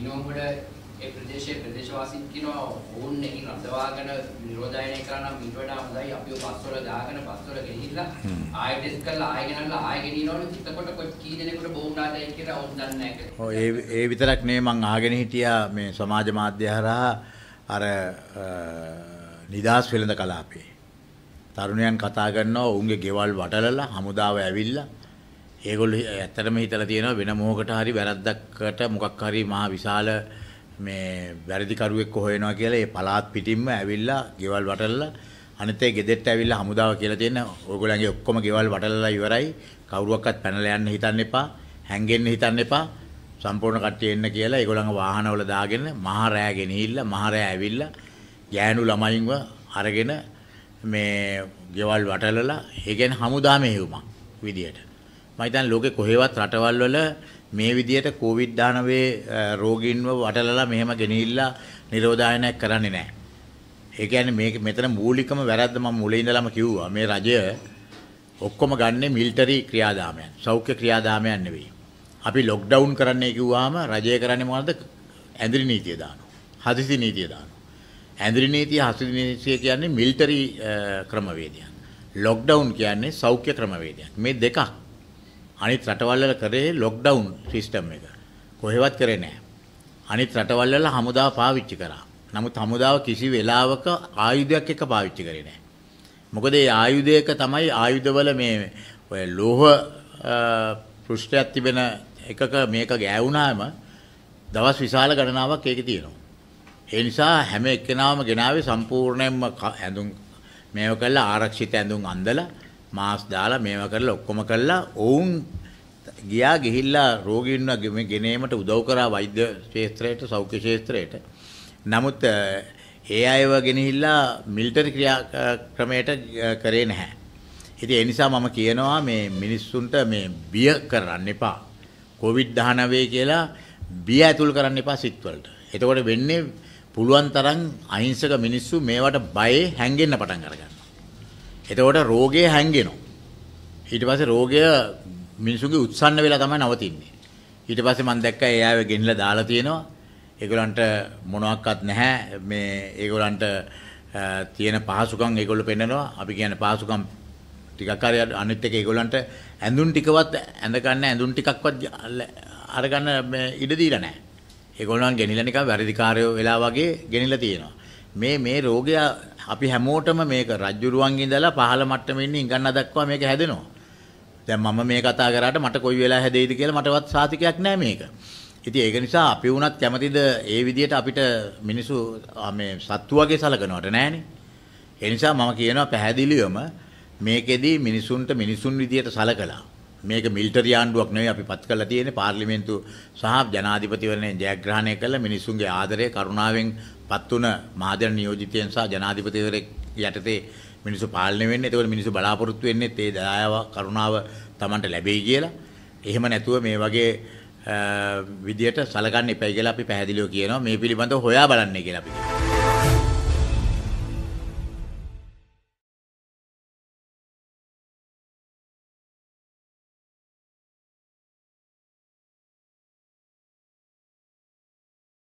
විනෝගොඩ ඒ ප්‍රදේශයේ ප්‍රදේශවාසීන් කියනවා ඕන් එකින් රඳවාගෙන නිරෝධායනය කරා නම් ඊට වඩා හොඳයි අපිව පස්වල දාගෙන පස්වල ගෙනිහිල්ලා ආයෙ ටෙස්ට් කරලා ආයෙ ගෙනල්ලා ආයෙ ගෙනිනවනේ එතකොට කොච්ච කී දෙනෙකුට බෝම්බාටයි කියලා ඕන් දන්නේ නැහැ. ඔව් ඒ ඒ විතරක් නෙවෙයි මං අහගෙන හිටියා මේ සමාජ මාධ්‍ය හරහා අර නිදාස් වෙළඳ කලාපේ තරුණයන් කතා කරනවා ඔවුන්ගේ ගෙවල් වටලලා හමුදාව ඇවිල්ලා ඒගොල්ලෝ ඇත්තටම හිතලා තියෙනවා වෙන මොහකට හරි වැරද්දකට මොකක් හරි මහා විශාල මේ වැරදිකරුවෙක් හොයනවා කියලා ඒ පළාත් පිටින්ම ඇවිල්ලා ගෙවල් වටලලා අනිත් ඒ ගෙදෙට්ට ඇවිල්ලා හමුදාව කියලා තියෙන ඕගොල්ලන්ගේ ඔක්කොම ගෙවල් වටලලා ඉවරයි කවුරුවක්වත් පැනලා යන්න හිතන්න එපා හැංගෙන්න හිතන්න එපා සම්පූර්ණ කට්ටිය එන්න කියලා ඒගොල්ලන්ගේ වාහනවල දාගෙන මහා රෑ ගෙනihilla මහා රෑ ඇවිල්ලා ගෑනු ළමයින්ව අරගෙන මේ ගෙවල් වටලලා ඒ කියන්නේ හමුදා මෙහෙයුමක් විදියට මම හිතන්නේ ලෝකේ කොහෙවත් රටවල් වල මේ විදියට කොවිඩ් 19 රෝගීන්ව වටලලා මෙහෙම ගෙනිහිල්ලා නිරෝධායනයක් කරන්නේ නැහැ. ඒ කියන්නේ මේක මෙතන මූලිකම වැරද්ද මම මුලින් ඉඳලම කිව්වා. මේ රජය ඔක්කොම ගන්නෙ මිලිටරි ක්‍රියාදාමයන්. සෞඛ්‍ය ක්‍රියාදාමයන් නෙවෙයි. අපි ලොක්ඩවුන් කරන්නේ කිව්වාම රජය කරන්නේ මොනවද? ඇඳිරි නීතිය දානවා. හදිසි නීතිය දානවා. ඇඳිරි නීතිය හදිසි නීතිය කියන්නේ මිලිටරි ක්‍රමවේදයක්. ලොක්ඩවුන් කියන්නේ සෞඛ්‍ය ක්‍රමවේදයක්. මේ දෙකක් අනිත් රටවල් වල කරේ ලොක්ඩවුන් සිස්ටම් එක. කොහෙවත් කරේ නැහැ. අනිත් රටවල් වල හමුදා පාවිච්චි කරා. නමුත් හමුදාව කිසි වෙලාවක ආයුධයක් එක පාවිච්චි කරේ නැහැ. මොකද ඒ ආයුධයක තමයි ආයුධවල මේ ඔය ලෝහ පෘෂ්ඨයක් තිබෙන එකක මේක ගෑවුනාම දවස් විශාල ගණනාවක් ඒකේ තියෙනවා. ඒ නිසා හැම එක්කෙනාම ගෙනාවේ සම්පූර්ණයෙන්ම ඇඳුම් මේව කළා ආරක්ෂිත ඇඳුම් අඳලා මාස් දාලා මේවා කරලා ඔක්කොම කරලා ඔවුන් ගියා ගිහිල්ලා රෝගීන්ව මේ ගෙනීමට උදව් කරා වෛද්‍ය ක්ෂේත්‍රයට සෞඛ්‍ය ක්ෂේත්‍රයට. නමුත් ඒ අයව ගෙනහිල්ලා මිලිටරි ක්‍රියා ක්‍රමයට කරේ නැහැ. ඉතින් ඒ නිසා මම කියනවා මේ මිනිස්සුන්ට මේ බිය කරන්න එපා. කොවිඩ් 19 කියලා බිය ඇතුල් කරන්න එපා සිත්වලට. එතකොට වෙන්නේ පුළුවන් තරම් අහිංසක මිනිස්සු මේවට බයේ හැංගෙන්න පටන් අරගන්න. එතකොට රෝගය හැංගෙනවා. ඊට පස්සේ රෝගය මිනිසුන්ගේ උත්සන්න වෙලා තමයි නවතින්නේ. ඊට පස්සේ මම දැක්කා ඒ ආයෙ ගෙන්නලා දාලා තියෙනවා. ඒගොල්ලන්ට මොනවත් නැහැ. මේ ඒගොල්ලන්ට තියෙන පහසුකම් ඒගොල්ලෝ පෙන්නනවා. අපි කියන්නේ පහසුකම් ටිකක් හරි අනිත් එක ඒගොල්ලන්ට ඇඳුම් ටිකවත් ඇඳ ගන්න ඇඳුම් ටිකක්වත් අරගන්න ඉඩ දීලා නැහැ. ඒගොල්ලන් ගෙනිලා නිකන් වැඩිකාරයෝ වෙලා වගේ ගෙනිලා තියෙනවා. මේ මේ රෝගය අපි හැමෝටම මේක රජ්ජුරුවන්ගේ ඉඳලා පහළ මට්ටමේ ඉන්න ඉඟන්න දක්වා මේක හැදෙනවා. දැන් මම මේ කතා කරාට මට කොයි වෙලාව හැදෙයිද කියලා මටවත් සාතිකයක් නැහැ මේක. ඉතින් ඒක නිසා අපි වුණත් කැමතිද ඒ විදිහට අපිට මිනිස්සු මේ සත්තු වගේ සලකනවට නැහනේ. ඒ නිසා මම කියනවා පැහැදිලිවම මේකෙදි මිනිසුන්ට මිනිසුන් විදිහට සලකලා මේක මිලිටරි ආණ්ඩුවක් නෙවෙයි අපි පත් කරලා තියෙන්නේ පාර්ලිමේන්තු සහ ජනාධිපතිවරණයෙන් ජයග්‍රහණය කළ මිනිසුන්ගේ ආදරය කරුණාවෙන් පත් වුණ මහදන නියෝජිතයන් සහ ජනාධිපතිවරයෙක් යටතේ මිනිස්සු පාලනය වෙන්නේ. ඒතකොට මිනිස්සු බලාපොරොත්තු වෙන්නේ ඒ දයාව කරුණාව Tamanට ලැබෙයි කියලා. එහෙම නැතුව මේ වගේ විදියට සලකන්න එපයි කියලා අපි පැහැදිලිව කියනවා. මේ පිළිබඳව හොයා බලන්න කියලා අපි කියනවා.